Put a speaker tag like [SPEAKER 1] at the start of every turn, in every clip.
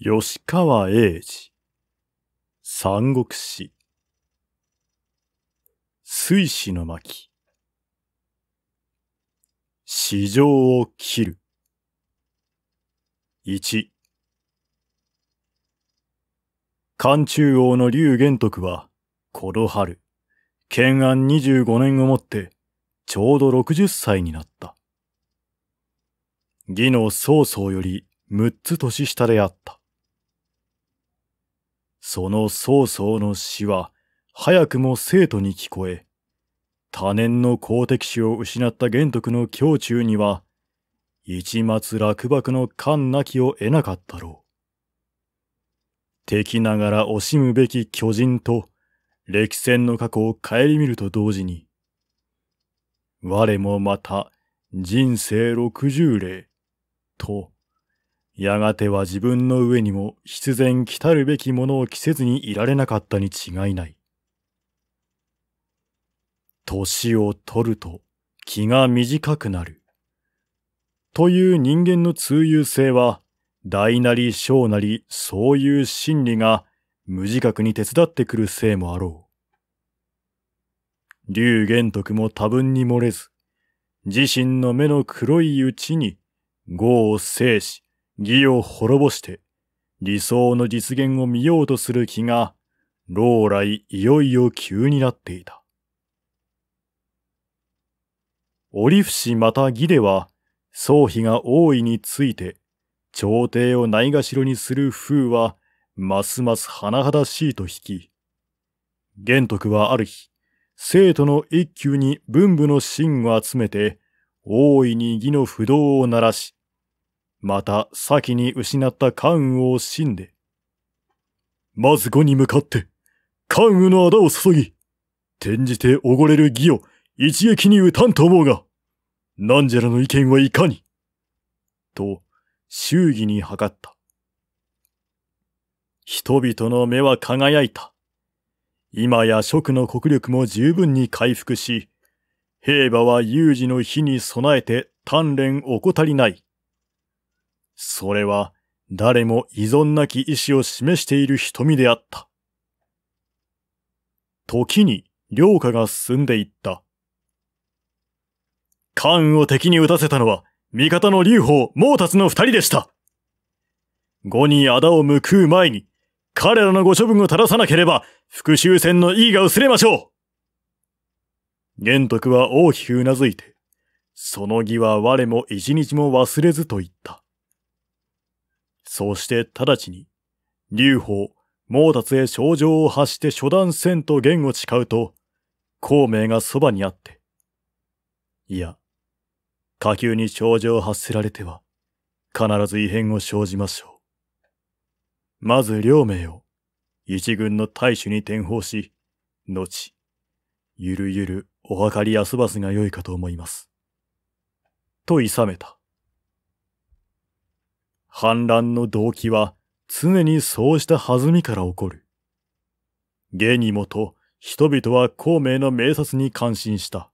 [SPEAKER 1] 吉川英治、三国志、水死の巻、史上を切る。一、漢中王の劉玄徳は、この春、建安十五年をもって、ちょうど六十歳になった。義の曹操より六つ年下であった。その曹操の死は早くも生徒に聞こえ、多年の皇敵史を失った玄徳の胸中には、一末落幕の勘なきを得なかったろう。敵ながら惜しむべき巨人と、歴戦の過去を顧みると同時に、我もまた人生六十例とやがては自分の上にも必然来たるべきものを着せずにいられなかったに違いない。年を取ると気が短くなる。という人間の通遊性は、大なり小なりそういう心理が無自覚に手伝ってくるせいもあろう。竜玄徳も多分に漏れず、自身の目の黒いうちに、業を制し、義を滅ぼして理想の実現を見ようとする気が、老来いよいよ急になっていた。折伏また義では、総妃が大いについて、朝廷をないがしろにする風は、ますます甚だしいと引き、玄徳はある日、生徒の一級に文武の真を集めて、大いに義の不動を鳴らし、また先に失った関羽を死んで。まず後に向かって、関羽の仇を注ぎ、転じておごれる義を一撃に打たんと思うが、なんじゃらの意見はいかに。と、祝儀に測った。人々の目は輝いた。今や食の国力も十分に回復し、兵馬は有事の日に備えて鍛錬怠りないそれは誰も依存なき意志を示している瞳であった。時に良家が進んでいった。関羽を敵に撃たせたのは、味方の劉邦、毛達の二人でした。後に仇を報う前に、彼らのご処分を正さなければ、復讐戦の意義が薄れましょう玄徳は大きく頷いて、その義は我も一日も忘れずと言った。そうして直ちに、劉邦、毛達へ症状を発して初断せんと言を誓うと、孔明がそばにあって。いや、下級に症状を発せられては、必ず異変を生じましょう。まず両名を、一軍の大主に転法し、後、ゆるゆるお計り休ばすがよいかと思います。といさめた。反乱の動機は常にそうした弾みから起こる。下にもと人々は孔明の名察に感心した。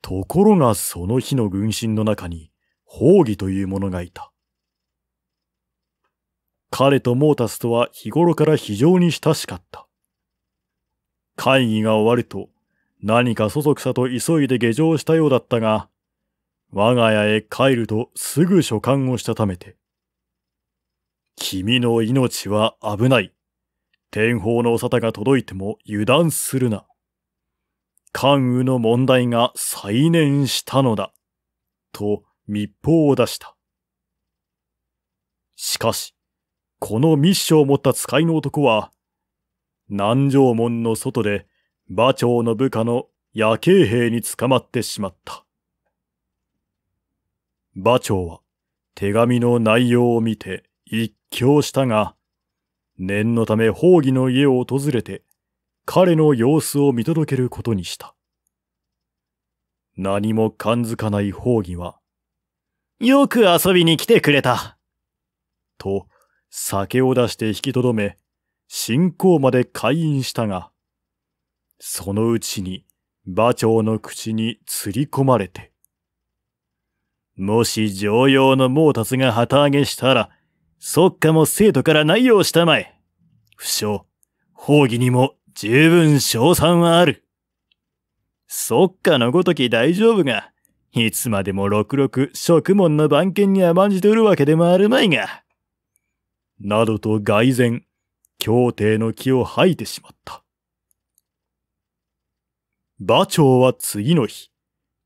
[SPEAKER 1] ところがその日の軍神の中に、宝義という者がいた。彼とモータスとは日頃から非常に親しかった。会議が終わると、何かそそくさと急いで下城したようだったが、我が家へ帰るとすぐ所管をしたためて、君の命は危ない。天保のお沙汰が届いても油断するな。関羽の問題が再燃したのだ。と密報を出した。しかし、この密書を持った使いの男は、南城門の外で馬長の部下の夜景兵に捕まってしまった。馬長は手紙の内容を見て一興したが、念のため宝儀の家を訪れて、彼の様子を見届けることにした。何も感づかない宝儀は、よく遊びに来てくれた。と、酒を出して引きとどめ、信仰まで会員したが、そのうちに馬長の口に釣り込まれて、もし常用の毛達が旗揚げしたら、即下も生徒から内容したまえ。不詳、法義にも十分賞賛はある。即下のごとき大丈夫が、いつまでもろくろく職門の番犬に甘んじておるわけでもあるまいが。などと外然、協定の気を吐いてしまった。馬長は次の日、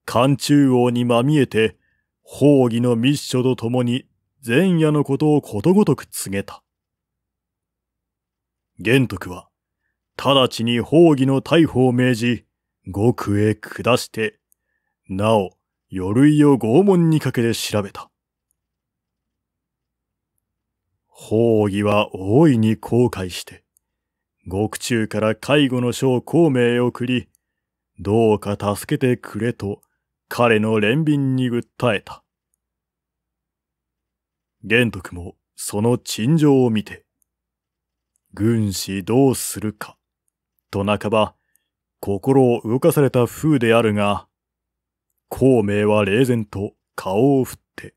[SPEAKER 1] 寒中王にまみえて、宝儀の密書と共に前夜のことをことごとく告げた。玄徳は、直ちに宝儀の逮捕を命じ、獄へ下して、なお、魚類を拷問にかけて調べた。宝儀は大いに後悔して、獄中から介護のを孔明へ送り、どうか助けてくれと彼の憐憫に訴えた。玄徳もその陳情を見て、軍師どうするか、と半ば心を動かされた風であるが、孔明は冷然と顔を振って、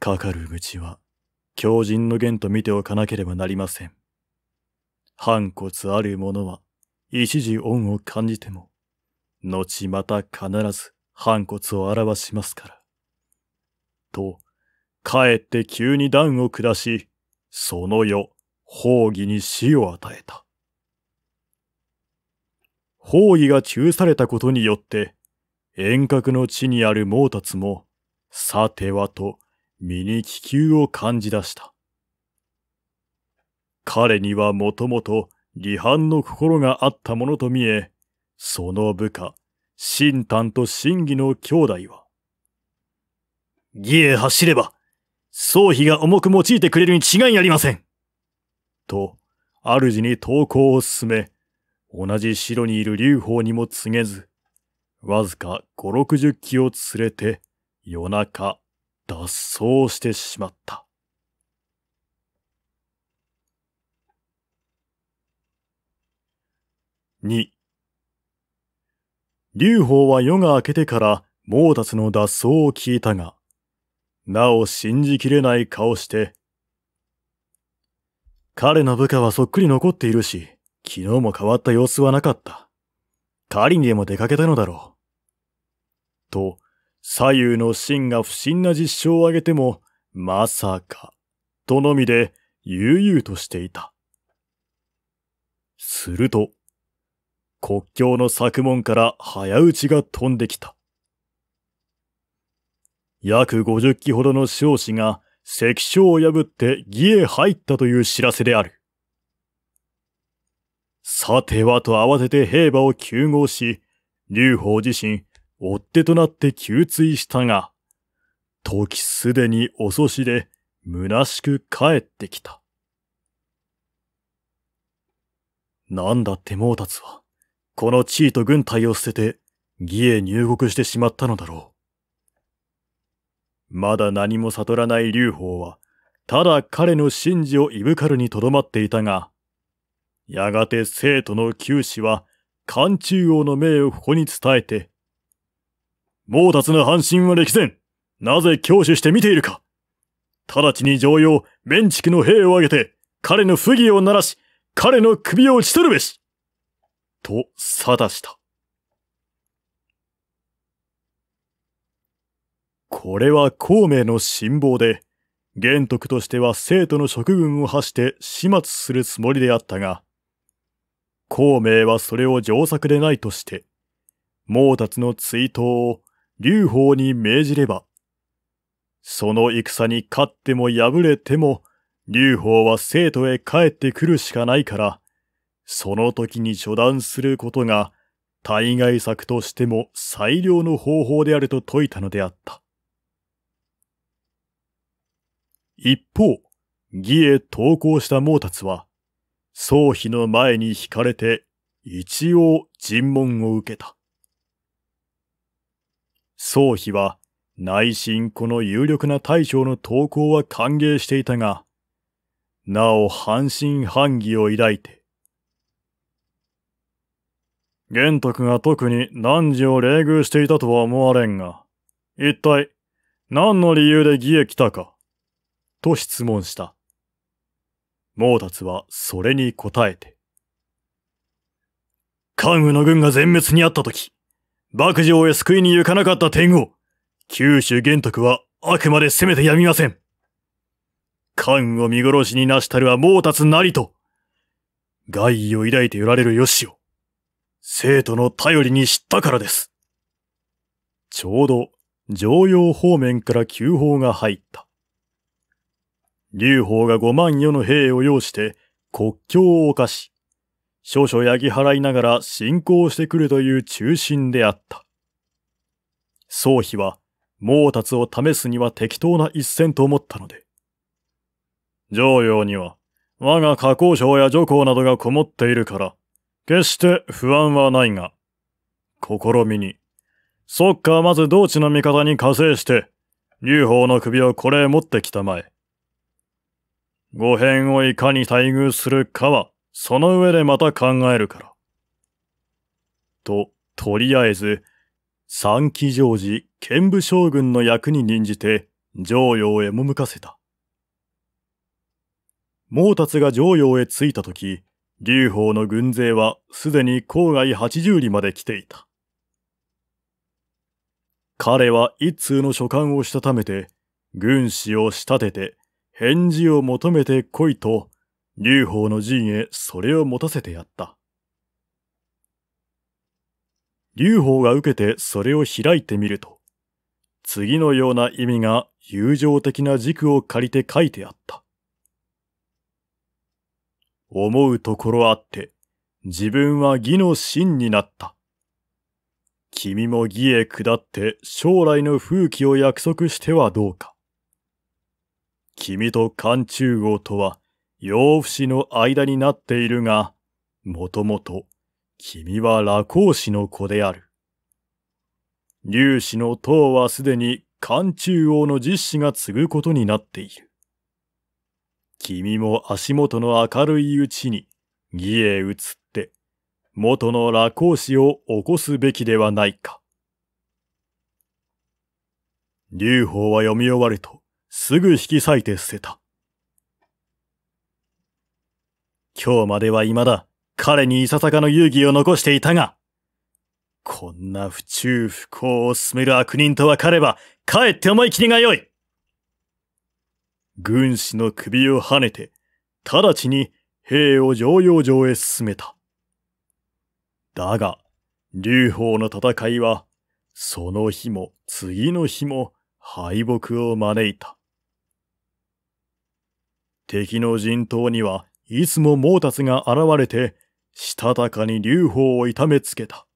[SPEAKER 1] かかる口は強人の弦と見ておかなければなりません。反骨ある者は一時恩を感じても、後また必ず反骨を表しますから。と、帰って急に断を下し、その世、宝儀に死を与えた。宝儀が中されたことによって、遠隔の地にある毛達も、さてはと、身に気球を感じ出した。彼にはもともと離反の心があったものと見え、その部下、神丹と真偽の兄弟は義へ走れば、総費が重く用いてくれるに違いありません。と、主に投稿を進め、同じ城にいる劉邦にも告げず、わずか五六十機を連れて、夜中、脱走してしまった。二、劉邦は夜が明けてから毛達の脱走を聞いたが、なお信じきれない顔して、彼の部下はそっくり残っているし、昨日も変わった様子はなかった。狩りにでも出かけたのだろう。と、左右の秦が不審な実証を挙げても、まさか、とのみで、悠々としていた。すると、国境の作門から早打ちが飛んできた。約50機ほどの少子が関所を破って義へ入ったという知らせである。さてはと慌てて兵馬を救護し、劉邦自身、追っ手となって給追したが、時すでに遅しで、虚しく帰ってきた。なんだって毛達は、この地位と軍隊を捨てて、義へ入国してしまったのだろう。まだ何も悟らない劉邦は、ただ彼の神事をイブカるにとどまっていたが、やがて生徒の九死は、漢中王の命をここに伝えて、毛達の半身は歴然、なぜ教師して見ているか直ちに常用、弁築の兵を挙げて、彼の不義を鳴らし、彼の首を打ち取るべしと定した。これは孔明の辛抱で、玄徳としては生徒の職軍を発して始末するつもりであったが、孔明はそれを上策でないとして、毛達の追悼を劉邦に命じれば、その戦に勝っても敗れても、劉邦は生徒へ帰ってくるしかないから、その時に処断することが、対外策としても最良の方法であると説いたのであった。一方、義へ投降した毛達は、宗妃の前に惹かれて一応尋問を受けた。宗妃は内心この有力な大将の投降は歓迎していたが、なお半信半疑を抱いて、玄徳が特に汝を冷遇していたとは思われんが、一体何の理由で義へ来たかと質問した。毛達はそれに答えて。関羽の軍が全滅にあった時、幕城へ救いに行かなかった天皇、九州玄徳はあくまで攻めてやみません。関羽を見殺しになしたるは毛達なりと、害意を抱いておられるよしを。生徒の頼りに知ったからです。ちょうど常用方面から急報が入った。劉邦が5万余の兵を要して国境を犯し、少々焼き払いながら進行してくるという中心であった。宗妃は毛達を試すには適当な一戦と思ったので。常用には我が加工省や助行などがこもっているから、決して不安はないが、試みに、そっかまず同地の味方に加勢して、劉邦の首をこれへ持ってきたまえ。五辺をいかに待遇するかは、その上でまた考えるから。と、とりあえず、三騎常時、剣武将軍の役に任じて、上陽へも向かせた。毛達が上陽へ着いたとき、劉邦の軍勢はすでに郊外80里まで来ていた。彼は一通の書簡をしたためて、軍師を仕立てて、返事を求めて来いと、劉邦の陣へそれを持たせてやった。劉邦が受けてそれを開いてみると、次のような意味が友情的な軸を借りて書いてあった。思うところあって、自分は義の真になった。君も義へ下って将来の風紀を約束してはどうか。君と寒中号とは、養父子の間になっているが、もともと、君は羅公子の子である。劉子の塔はすでに寒中王の実子が継ぐことになっている。君も足元の明るいうちに、義へ移って、元の羅光子を起こすべきではないか。劉邦は読み終わると、すぐ引き裂いて捨てた。今日までは未だ、彼にいささかの遊戯を残していたが、こんな不中不幸を進める悪人と分かれば、かえって思い切りが良い軍師の首をはねて、直ちに兵を常陽城へ進めた。だが、劉邦の戦いは、その日も次の日も敗北を招いた。敵の陣頭には、いつも毛達が現れて、したたかに劉邦を痛めつけた。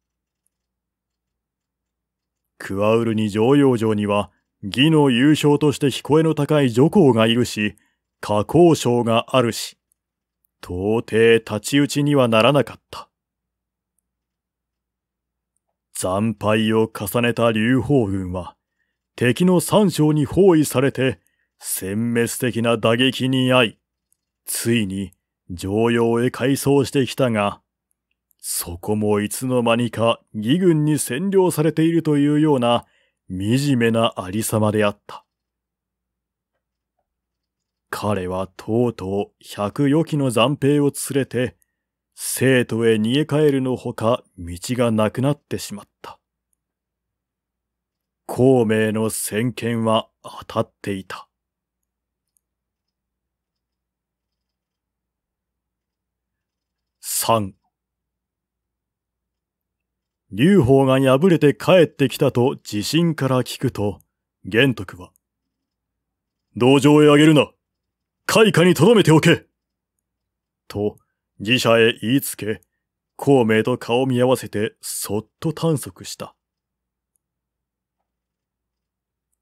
[SPEAKER 1] クアウルに常陽城には、義の優勝として聞こえの高い女皇がいるし、下降賞があるし、到底立ち打ちにはならなかった。惨敗を重ねた劉邦軍は、敵の三将に包囲されて、殲滅的な打撃に遭い、ついに上陽へ改装してきたが、そこもいつの間にか義軍に占領されているというような惨めなありさまであった。彼はとうとう百余機の残兵を連れて、生徒へ逃げ帰るのほか道がなくなってしまった。孔明の先見は当たっていた。三。劉邦が敗れて帰ってきたと自信から聞くと、玄徳は、道場へあげるな開花に留めておけと、自社へ言いつけ、孔明と顔見合わせてそっと探索した。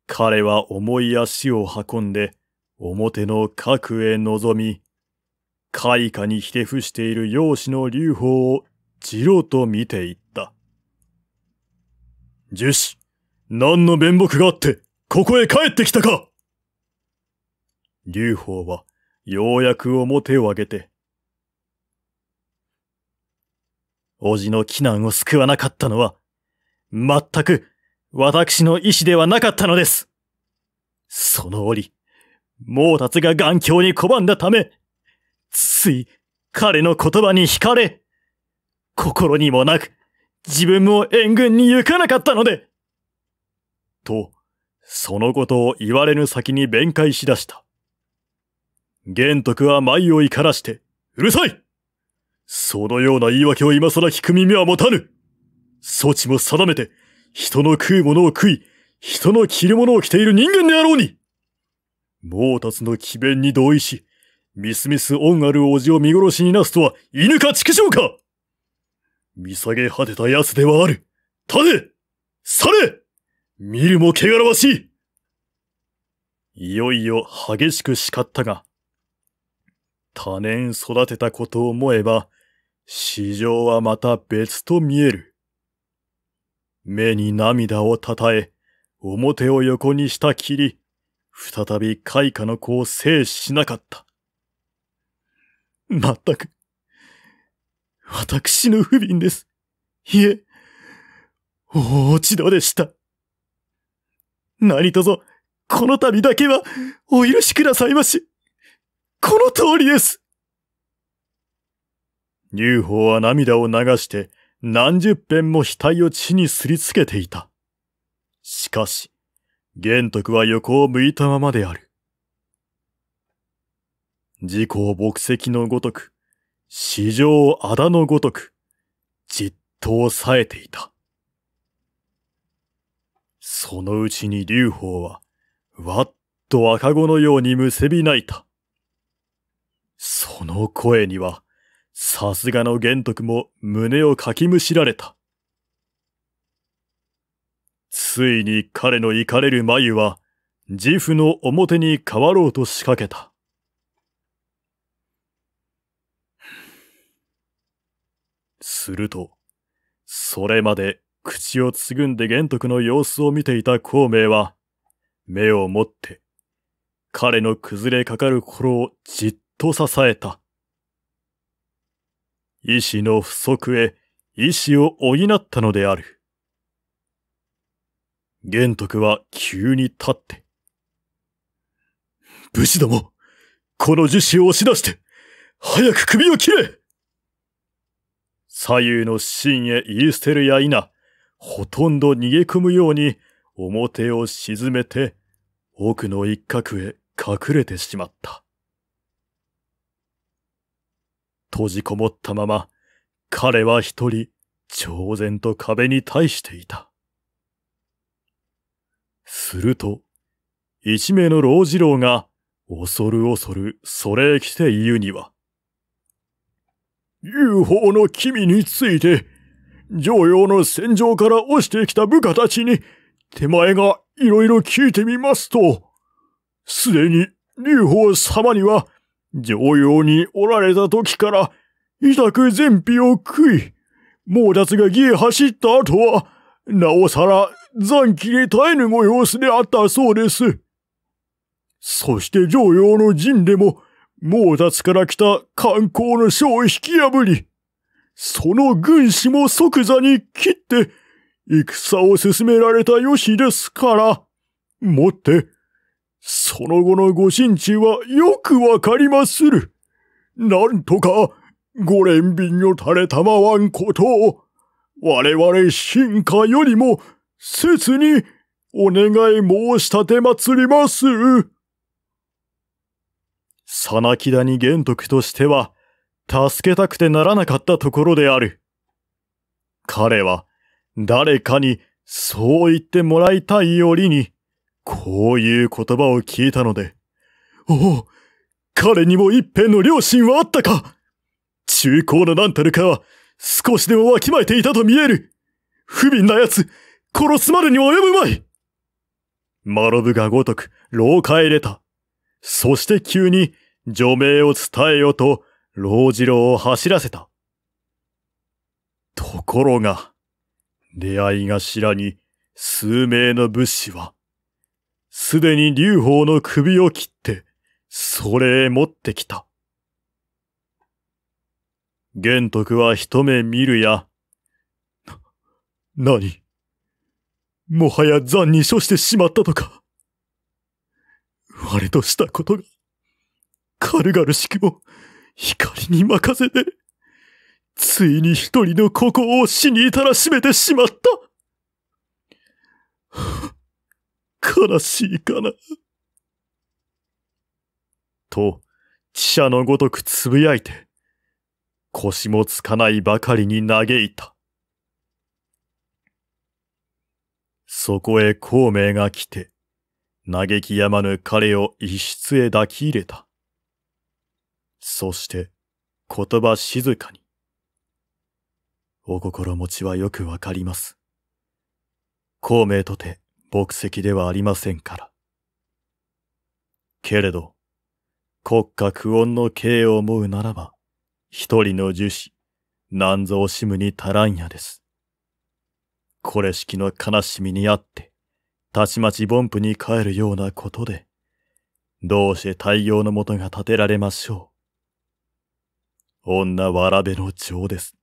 [SPEAKER 1] 彼は重い足を運んで、表の核へ臨み、開花にひて伏している容姿の劉邦をじろと見ていた。樹脂、何の面目があって、ここへ帰ってきたか劉邦は、ようやく表を上げて、叔父の危難を救わなかったのは、全く私の意志ではなかったのです。その折、毛達が眼鏡に拒んだため、つい彼の言葉に惹かれ、心にもなく自分も援軍に行かなかったのでと、そのことを言われぬ先に弁解しだした。玄徳は舞を怒らして、うるさいそのような言い訳を今更聞く耳は持たぬ措置も定めて、人の食うものを食い、人の着るものを着ている人間であろうに毛達の奇弁に同意し、みすみす恩ある叔父を見殺しになすとは犬か畜生か見下げ果てた奴ではある。て去れ見るも汚らわしいいよいよ激しく叱ったが、多年育てたことを思えば、市場はまた別と見える。目に涙をたたえ、表を横にしたきり、再び開花の子を制しなかった。まったく、私の不憫です。いえ、大落度でした。何とぞ、この度だけはお許しくださいまし。この通りです。劉邦は涙を流して何十遍も額を地にすりつけていた。しかし、玄徳は横を向いたままである。自公牧石のごとく、史上あだのごとく、じっとさえていた。そのうちに劉邦は、わっと赤子のようにむせび泣いた。その声には、さすがの玄徳も胸をかきむしられた。ついに彼のいかれる眉は、自負の表に変わろうと仕掛けた。すると、それまで口をつぐんで玄徳の様子を見ていた孔明は、目を持って、彼の崩れかかる心をじっと支えた。意志の不足へ意志を補ったのである。玄徳は急に立って。武士ども、この樹脂を押し出して、早く首を切れ左右の芯へ言い捨てるや否、ほとんど逃げ込むように表を沈めて奥の一角へ隠れてしまった。閉じこもったまま彼は一人超然と壁に対していた。すると、一名の老次郎が恐る恐るそれへ来て言うには、UFO の君について、常用の戦場から落ちてきた部下たちに、手前がいろいろ聞いてみますと、すでに劉邦様には、常用におられた時から、委託全費を食い、猛奪が義へ走った後は、なおさら残機に耐えぬご様子であったそうです。そして常用の陣でも、毛達から来た観光の書を引き破り、その軍師も即座に切って、戦を進められたしですから、もって、その後のご心中はよくわかりまする。なんとか、ご連便を垂れたまわんことを、我々進化よりも、切に、お願い申し立てまつりまする。さなきだに玄徳としては、助けたくてならなかったところである。彼は、誰かにそう言ってもらいたいよりに、こういう言葉を聞いたので、おお、彼にも一辺の良心はあったか中高のなんたるかは、少しでもわきまえていたと見える不憫な奴、殺すまでに及ぶまいマロブがごとく、廊下へ出た。そして急に、除名を伝えよと、老次郎を走らせた。ところが、出会い頭に数名の武士は、すでに劉邦の首を切って、それへ持ってきた。玄徳は一目見るや、な、何もはや残に処してしまったとか。我としたことが、軽々しくも光に任せて、ついに一人のここを死に至らしめてしまった。悲しいかな。と、汽車のごとくつぶやいて、腰もつかないばかりに嘆いた。そこへ孔明が来て、嘆きやまぬ彼を一室へ抱き入れた。そして、言葉静かに。お心持ちはよくわかります。孔明とて、牧石ではありませんから。けれど、国家苦恩の刑を思うならば、一人の樹脂、何ぞ惜しむに足らんやです。これ式の悲しみにあって、たちまち凡夫に帰るようなことで、どうして太陽のもとが建てられましょう。女わらべの情です。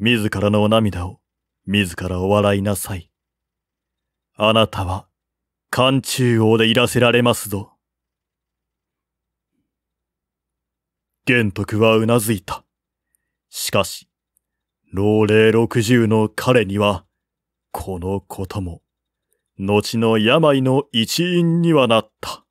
[SPEAKER 1] 自らの涙を、自らお笑いなさい。あなたは、寒中王でいらせられますぞ。玄徳はうなずいた。しかし、老齢六十の彼には、このことも、後の病の一因にはなった。